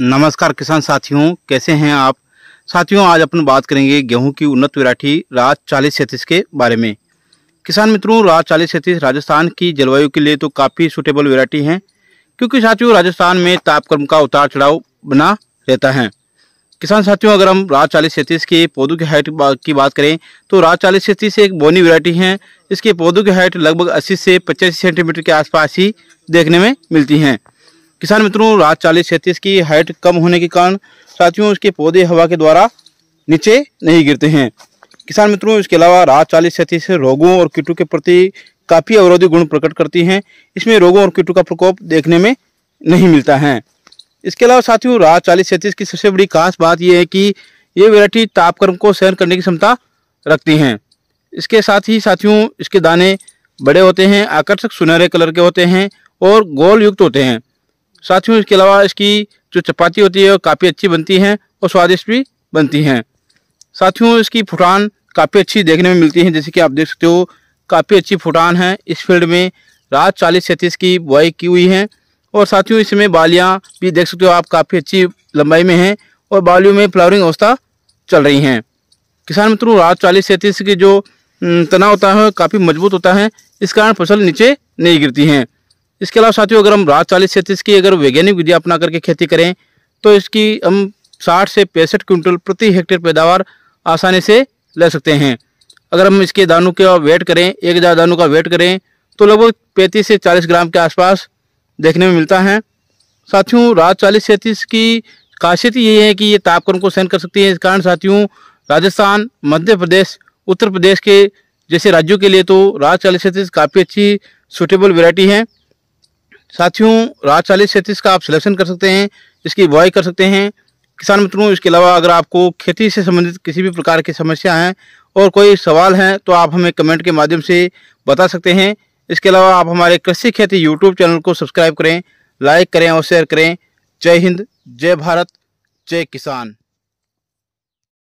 नमस्कार किसान साथियों कैसे हैं आप साथियों आज अपन बात करेंगे गेहूं की उन्नत वैरायटी राज चालीस सैंतीस के बारे में किसान मित्रों राज चालीस सैंतीस राजस्थान की जलवायु के लिए तो काफ़ी सुटेबल वेराइटी हैं क्योंकि साथियों राजस्थान में तापक्रम का उतार चढ़ाव बना रहता है किसान साथियों अगर हम राज चालीस सैंतीस के पौधों की हाइट की बात करें तो राज चालीस सैंतीस एक बोनी वेराइटी है इसके पौधों की हाइट लगभग अस्सी से पचासी सेंटीमीटर के आसपास ही देखने में मिलती हैं किसान मित्रों रात चालीस छत्तीस की हाइट कम होने के कारण साथियों इसके पौधे हवा के द्वारा नीचे नहीं गिरते हैं किसान मित्रों इसके अलावा रात चालीस से रोगों और कीटों के प्रति काफ़ी अवरोधी गुण प्रकट करती हैं इसमें रोगों और कीटों का प्रकोप देखने में नहीं मिलता है इसके अलावा साथियों रात चालीस सैंतीस की सबसे बड़ी खास बात यह है कि ये वेराइटी तापक्रम को सहन करने की क्षमता रखती हैं इसके साथ ही साथियों इसके दाने बड़े होते हैं आकर्षक सुनहरे कलर के होते हैं और गोल युक्त होते हैं साथियों इसके अलावा इसकी जो चपाती होती है वो काफ़ी अच्छी बनती हैं और स्वादिष्ट भी बनती हैं साथियों इसकी फुटान काफ़ी अच्छी देखने में मिलती है जैसे कि आप देख सकते हो काफ़ी अच्छी फुटान है इस फील्ड में रात चालीस सैंतीस की बुआई की हुई है और साथियों इसमें बालियाँ भी देख सकते हो आप काफ़ी अच्छी लंबाई में हैं और बालियों में फ्लावरिंग अवस्था चल रही हैं किसान मित्रों रात चालीस सैंतीस की जो तना होता है काफ़ी मजबूत होता है इस कारण फसल नीचे नहीं गिरती हैं इसके अलावा साथियों अगर हम रात चालीस सैंतीस की अगर वैज्ञानिक विधि अपना करके खेती करें तो इसकी हम साठ से पैंसठ क्विंटल प्रति हेक्टेयर पैदावार आसानी से ले सकते हैं अगर हम इसके दानों का वेट करें एक हज़ार दानों का वेट करें तो लगभग पैंतीस से चालीस ग्राम के आसपास देखने में मिलता है साथियों रात चालीस सैंतीस की खासियत ये है कि ये तापक्रम को सहन कर सकती है इस कारण साथियों राजस्थान मध्य प्रदेश उत्तर प्रदेश के जैसे राज्यों के लिए तो रात चालीस सैंतीस काफ़ी अच्छी सूटेबल वेराइटी है साथियों राज चालीस सैंतीस का आप सिलेक्शन कर सकते हैं इसकी बुआई कर सकते हैं किसान मित्रों इसके अलावा अगर आपको खेती से संबंधित किसी भी प्रकार की समस्या है और कोई सवाल है तो आप हमें कमेंट के माध्यम से बता सकते हैं इसके अलावा आप हमारे कृषि खेती यूट्यूब चैनल को सब्सक्राइब करें लाइक करें और शेयर करें जय हिंद जय भारत जय किसान